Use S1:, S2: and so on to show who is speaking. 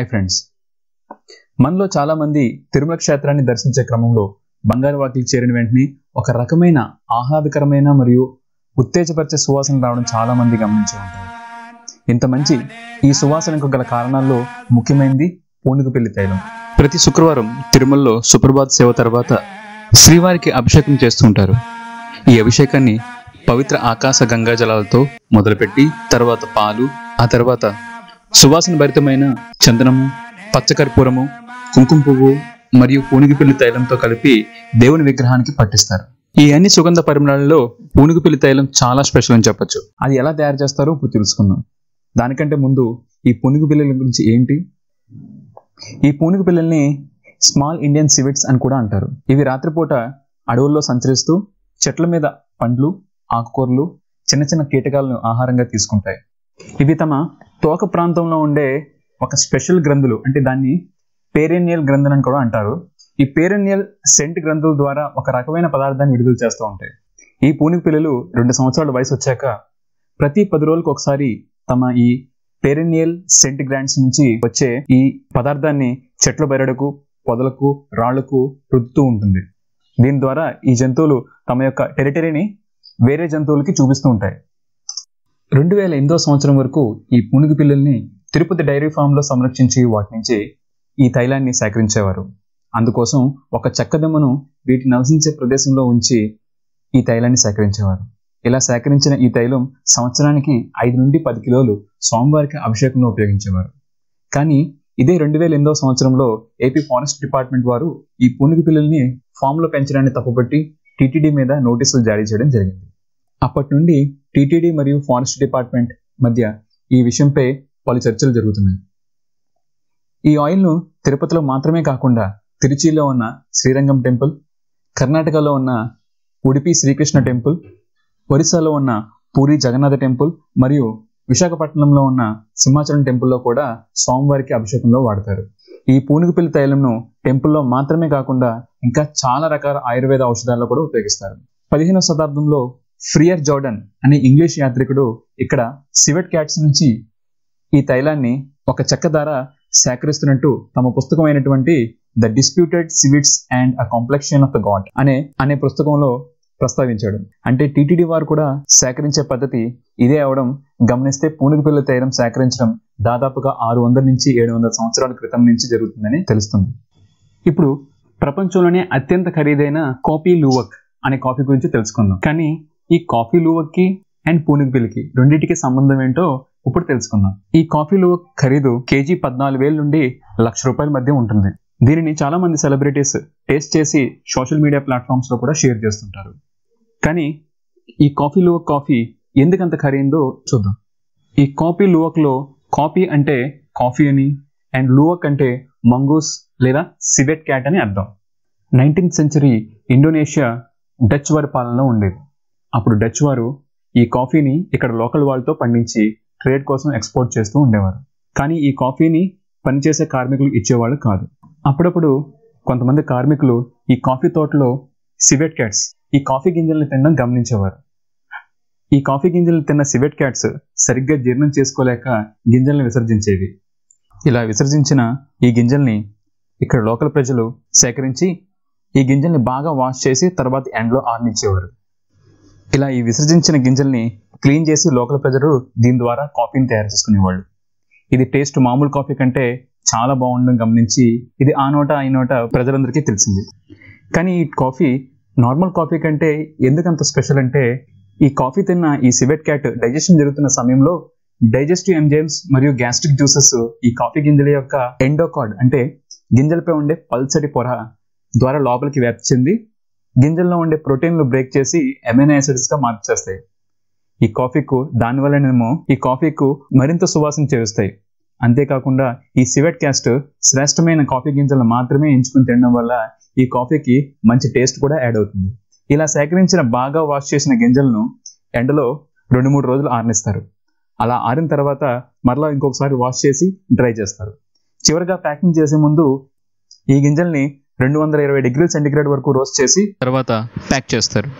S1: hi friends మనలో చాలామంది తిరుమల క్షేత్రాన్ని దర్శించే క్రమంలో బంగారు వాటికి చేరిన వెంటనే ఒక రకమైన ఆహ్లాదకరమైన మరియు ఉత్తేజపరిచే సువాసన రావడం చాలామంది గమనించి ఉంటారు ఇంత మంచి ఈ సువాసనకు గల కారణాల్లో ముఖ్యమైనది పూనుగు పెళ్లి తైలం ప్రతి శుక్రవారం తిరుమలలో సుప్రభాత్ సేవ తర్వాత శ్రీవారికి అభిషేకం చేస్తుంటారు ఈ అభిషేకాన్ని పవిత్ర ఆకాశ గంగా జలాలతో మొదలుపెట్టి తర్వాత పాలు ఆ తర్వాత సువాసన భరితమైన చందనము పచ్చకర్పూరము కుంకుమ పువ్వు మరియు పూనిగిపిల్లి తైలంతో కలిపి దేవుని విగ్రహానికి పట్టిస్తారు ఈ అన్ని సుగంధ పరిమళాలలో పూనిగిపిల్లి తైలం చాలా స్పెషల్ అని చెప్పొచ్చు అది ఎలా తయారు చేస్తారో ఇప్పుడు తెలుసుకుందాం దానికంటే ముందు ఈ పునుగు పిల్లల గురించి ఏంటి ఈ పునుగు పిల్లల్ని స్మాల్ ఇండియన్ సివిట్స్ అని కూడా అంటారు ఇవి రాత్రిపూట అడవుల్లో సంచరిస్తూ చెట్ల మీద పండ్లు ఆకుకూరలు చిన్న చిన్న కీటకాలను ఆహారంగా తీసుకుంటాయి ఇవి తమ తోక ప్రాంతంలో ఉండే ఒక స్పెషల్ గ్రంథులు అంటే దాన్ని పేరెన్యల్ గ్రంథులు అని కూడా అంటారు ఈ పేరెన్యల్ సెంట్ గ్రంథుల ద్వారా ఒక రకమైన పదార్థాన్ని విడుదల చేస్తూ ఉంటాయి ఈ పూనిక పిల్లలు రెండు సంవత్సరాల వయసు వచ్చాక ప్రతి పది రోజులకు ఒకసారి తమ ఈ పేరెన్యల్ సెంట్ గ్రాండ్స్ నుంచి వచ్చే ఈ పదార్థాన్ని చెట్ల బెరడుకు పొదలకు రాళ్లకు రుద్దుతూ ఉంటుంది దీని ద్వారా ఈ జంతువులు తమ యొక్క టెరిటరీని వేరే జంతువులకి చూపిస్తూ ఉంటాయి రెండు వేల ఎనిమిదో సంవత్సరం వరకు ఈ పునుగు పిల్లల్ని తిరుపతి డైరీ ఫామ్లో సంరక్షించి వాటి నుంచి ఈ తైలాన్ని సేకరించేవారు అందుకోసం ఒక చెక్కదమ్మను వీటి నివసించే ప్రదేశంలో ఉంచి ఈ తైలాన్ని సేకరించేవారు ఇలా సేకరించిన ఈ తైలం సంవత్సరానికి ఐదు నుండి పది కిలోలు స్వామివారికి అభిషేకంలో ఉపయోగించేవారు కానీ ఇదే రెండు వేల ఎనిమిదవ సంవత్సరంలో ఏపీ ఫారెస్ట్ డిపార్ట్మెంట్ వారు ఈ పూనుగు పిల్లల్ని ఫామ్లో పెంచడాన్ని తప్పుపట్టి టీటీడీ మీద నోటీసులు జారీ చేయడం జరిగింది అప్పటి నుండి టీటీడీ మరియు ఫారెస్ట్ డిపార్ట్మెంట్ మధ్య ఈ విషయంపై పలు చర్చలు జరుగుతున్నాయి ఈ ఆయిల్ను తిరుపతిలో మాత్రమే కాకుండా తిరుచిలో ఉన్న శ్రీరంగం టెంపుల్ కర్ణాటకలో ఉన్న ఉడిపి శ్రీకృష్ణ టెంపుల్ ఒరిస్సాలో ఉన్న పూరి జగన్నాథ టెంపుల్ మరియు విశాఖపట్నంలో ఉన్న సింహాచలం టెంపుల్లో కూడా స్వామివారికి అభిషేకంలో వాడతారు ఈ పూనుగుపిల్లి తైలంను టెంపుల్లో మాత్రమే కాకుండా ఇంకా చాలా రకాల ఆయుర్వేద ఔషధాల్లో కూడా ఉపయోగిస్తారు పదిహేనవ శతాబ్దంలో ఫ్రియర్ జోర్డన్ అనే ఇంగ్లీష్ యాత్రికుడు ఇక్కడ సివెట్ క్యాట్స్ నుంచి ఈ తైలాన్ని ఒక చెక్క ద్వారా సేకరిస్తున్నట్టు తమ పుస్తకమైనటువంటి the disputed civets and a complexion of the god అనే అనే పుస్తకంలో ప్రస్తావించాడు అంటే టీటీడీ వారు కూడా సేకరించే పద్ధతి ఇదే అవడం గమనిస్తే పూనుగు పిల్లల తైలం సేకరించడం దాదాపుగా ఆరు వందల నుంచి ఏడు వందల సంవత్సరాల క్రితం నుంచి జరుగుతుందని తెలుస్తుంది ఇప్పుడు ప్రపంచంలోనే అత్యంత ఖరీదైన కాపీ లూవక్ అనే కాఫీ గురించి తెలుసుకుందాం కానీ ఈ కాఫీ లూవక్కి అండ్ పూనిక్ బిల్కి రెండింటికి సంబంధం ఏంటో ఇప్పుడు తెలుసుకుందాం ఈ కాఫీ లూవక్ ఖరీదు కేజీ పద్నాలుగు వేల నుండి లక్ష రూపాయల మధ్య ఉంటుంది దీనిని చాలా మంది సెలబ్రిటీస్ టేస్ట్ చేసి సోషల్ మీడియా ప్లాట్ఫామ్స్లో కూడా షేర్ చేస్తుంటారు కానీ ఈ కాఫీ లూవక్ కాఫీ ఎందుకంత ఖరీదో చూద్దాం ఈ కాఫీ లూవక్లో కాఫీ అంటే కాఫీ అని అండ్ లూవక్ అంటే మంగూస్ లేదా సివెట్ క్యాట్ అని అర్థం నైన్టీన్త్ సెంచరీ ఇండోనేషియా డచ్ వారి పాలనలో ఉండేది అప్పుడు డచ్ వారు ఈ కాఫీని ఇక్కడ లోకల్ వాళ్ళతో పండించి ట్రేడ్ కోసం ఎక్స్పోర్ట్ చేస్తూ ఉండేవారు కానీ ఈ కాఫీని పనిచేసే కార్మికులు ఇచ్చేవాళ్ళు కాదు అప్పుడప్పుడు కొంతమంది కార్మికులు ఈ కాఫీ తోటలో సివెట్ క్యాట్స్ ఈ కాఫీ గింజలను తినడం గమనించేవారు ఈ కాఫీ గింజలను తిన్న సివెట్ క్యాట్స్ సరిగ్గా జీర్ణం చేసుకోలేక గింజలను విసర్జించేవి ఇలా విసర్జించిన ఈ గింజల్ని ఇక్కడ లోకల్ ప్రజలు సేకరించి ఈ గింజల్ని బాగా వాష్ చేసి తర్వాత ఎండ్లో ఆర్నించేవారు ఇలా ఈ విసర్జించిన గింజల్ని క్లీన్ చేసి లోకల్ ప్రజలు దీని ద్వారా కాఫీని తయారు చేసుకునేవాళ్ళు ఇది టేస్ట్ మామూలు కాఫీ కంటే చాలా బాగుండడం గమనించి ఇది ఆ నోట ఈ నోట ప్రజలందరికీ తెలిసింది కానీ ఈ కాఫీ నార్మల్ కాఫీ కంటే ఎందుకంత స్పెషల్ అంటే ఈ కాఫీ తిన్న ఈ సివెట్ క్యాట్ డైజెషన్ జరుగుతున్న సమయంలో డైజెస్టివ్ ఎంజైమ్స్ మరియు గ్యాస్ట్రిక్ జ్యూసెస్ ఈ కాఫీ గింజల యొక్క ఎండోకార్డ్ అంటే గింజలపై ఉండే పల్సటి పొర ద్వారా లోపలికి చెంది గింజల్లో ఉండే ప్రోటీన్లు బ్రేక్ చేసి ఎమైనో యాసిడ్స్గా మార్చేస్తాయి ఈ కాఫీకు దానివల్లనేమో ఈ కాఫీకు మరింత సువాసన చేరుస్తాయి అంతేకాకుండా ఈ సివెట్ క్యాస్ట్ శ్రేష్టమైన కాఫీ గింజలను మాత్రమే ఎంచుకుని తినడం వల్ల ఈ కాఫీకి మంచి టేస్ట్ కూడా యాడ్ అవుతుంది ఇలా సేకరించిన బాగా వాష్ చేసిన గింజలను ఎండలో రెండు మూడు రోజులు ఆరనిస్తారు అలా ఆరిన తర్వాత మరలా ఇంకొకసారి వాష్ చేసి డ్రై చేస్తారు చివరిగా ప్యాకింగ్ చేసే ముందు ఈ గింజల్ని రెండు వందల ఇరవై డిగ్రీల సెంటిగ్రేడ్ వరకు రోస్ట్ చేసి తర్వాత ప్యాక్ చేస్తారు